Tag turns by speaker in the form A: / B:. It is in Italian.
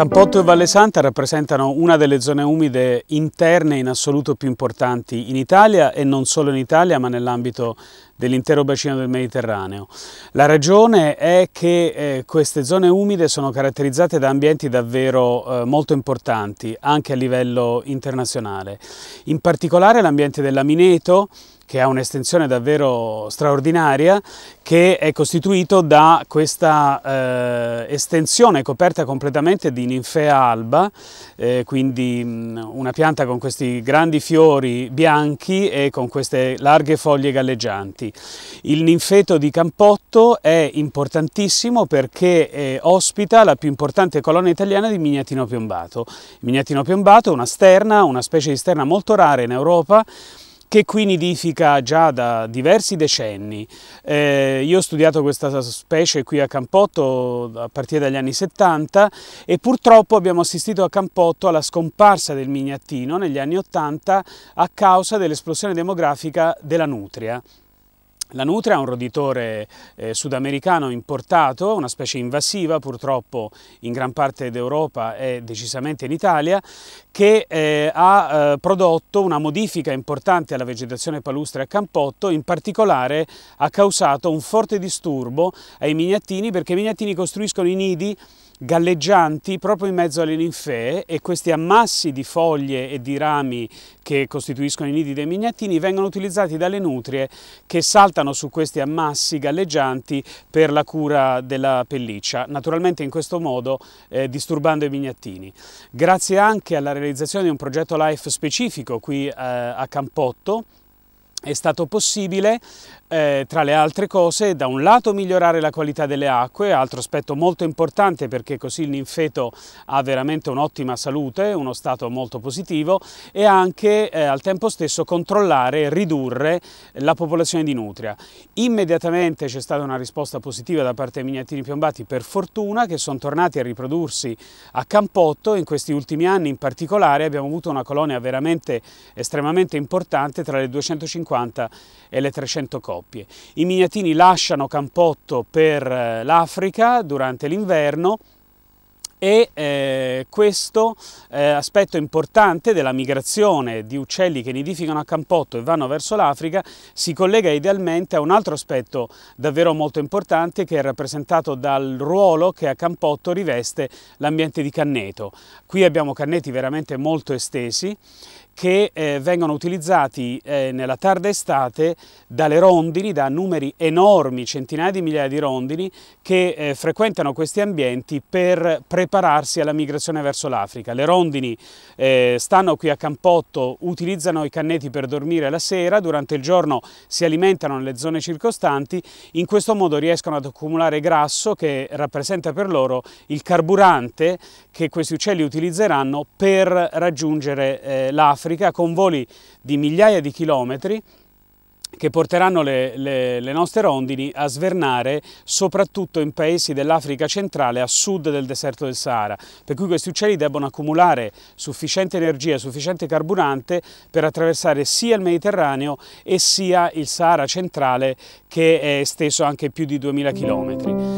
A: Campotto e Valle Santa rappresentano una delle zone umide interne in assoluto più importanti in Italia e non solo in Italia ma nell'ambito dell'intero bacino del Mediterraneo. La ragione è che eh, queste zone umide sono caratterizzate da ambienti davvero eh, molto importanti anche a livello internazionale, in particolare l'ambiente dell'amineto che ha un'estensione davvero straordinaria, che è costituito da questa eh, estensione coperta completamente di ninfea alba, eh, quindi mh, una pianta con questi grandi fiori bianchi e con queste larghe foglie galleggianti. Il ninfeto di Campotto è importantissimo perché eh, ospita la più importante colonna italiana di mignatino piombato. Il mignatino piombato è una sterna, una specie di sterna molto rara in Europa, che qui nidifica già da diversi decenni. Eh, io ho studiato questa specie qui a Campotto a partire dagli anni 70 e purtroppo abbiamo assistito a Campotto alla scomparsa del mignattino negli anni 80 a causa dell'esplosione demografica della nutria. La nutria è un roditore eh, sudamericano importato, una specie invasiva purtroppo in gran parte d'Europa e decisamente in Italia, che eh, ha eh, prodotto una modifica importante alla vegetazione palustre a Campotto, in particolare ha causato un forte disturbo ai mignattini perché i mignattini costruiscono i nidi galleggianti proprio in mezzo alle ninfee e questi ammassi di foglie e di rami che costituiscono i nidi dei mignattini vengono utilizzati dalle nutrie che saltano su questi ammassi galleggianti per la cura della pelliccia, naturalmente in questo modo eh, disturbando i mignattini. Grazie anche alla realizzazione di un progetto LIFE specifico qui eh, a Campotto, è stato possibile, eh, tra le altre cose, da un lato migliorare la qualità delle acque, altro aspetto molto importante perché così il ninfeto ha veramente un'ottima salute, uno stato molto positivo, e anche eh, al tempo stesso controllare e ridurre la popolazione di nutria. Immediatamente c'è stata una risposta positiva da parte dei miniatini piombati, per fortuna, che sono tornati a riprodursi a Campotto, in questi ultimi anni in particolare abbiamo avuto una colonia veramente estremamente importante, tra le 250 250 e le 300 coppie. I mignatini lasciano Campotto per eh, l'Africa durante l'inverno e eh, questo eh, aspetto importante della migrazione di uccelli che nidificano a Campotto e vanno verso l'Africa si collega idealmente a un altro aspetto davvero molto importante che è rappresentato dal ruolo che a Campotto riveste l'ambiente di canneto. Qui abbiamo canneti veramente molto estesi che eh, vengono utilizzati eh, nella tarda estate dalle rondini, da numeri enormi, centinaia di migliaia di rondini, che eh, frequentano questi ambienti per prepararsi alla migrazione verso l'Africa. Le rondini eh, stanno qui a Campotto, utilizzano i canneti per dormire la sera, durante il giorno si alimentano nelle zone circostanti, in questo modo riescono ad accumulare grasso che rappresenta per loro il carburante che questi uccelli utilizzeranno per raggiungere eh, l'Africa Africa con voli di migliaia di chilometri che porteranno le, le, le, nostre rondini a svernare soprattutto in paesi dell'Africa centrale a sud del deserto del Sahara, per cui questi uccelli debbono accumulare sufficiente energia, sufficiente carburante per attraversare sia il Mediterraneo e sia il Sahara centrale che è esteso anche più di 2000 chilometri.